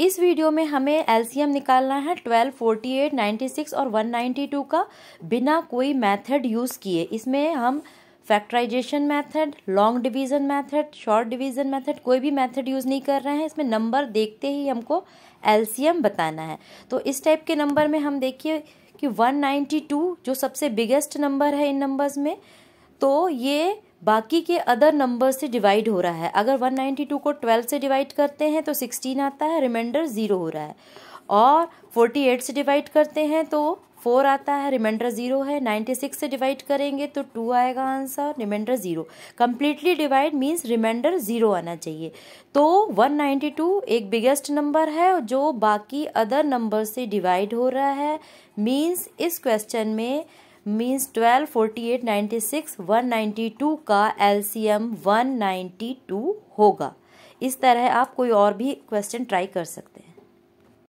इस वीडियो में हमें एलसीएम निकालना है 12, 48, 96 और 192 का बिना कोई मेथड यूज़ किए इसमें हम factorization method long division method short division method कोई भी मेथड यूज़ नहीं कर रहे हैं इसमें नंबर देखते ही हमको एलसीएम बताना है तो इस टाइप के नंबर में हम देखिए कि 192 जो सबसे बिगेस्ट नंबर है इन नंबर्स में तो ये बाकी के अदर नंबर से डिवाइड हो रहा है अगर 192 को 12 से डिवाइड करते हैं तो 16 आता है रिमाइंडर ज़ीरो हो रहा है और 48 से डिवाइड करते हैं तो फोर आता है रिमाइंडर ज़ीरो है नाइन्टी सिक्स से डिवाइड करेंगे तो टू आएगा answer remainder zero completely divide means remainder zero आना चाहिए तो वन नाइन्टी टू एक बिगेस्ट नंबर है जो बाकी अदर नंबर से डिवाइड हो रहा है मीन्स इस क्वेश्चन में means twelve forty eight ninety six one ninety two का L C M one ninety two होगा इस तरह आप कोई और भी क्वेश्चन ट्राई कर सकते हैं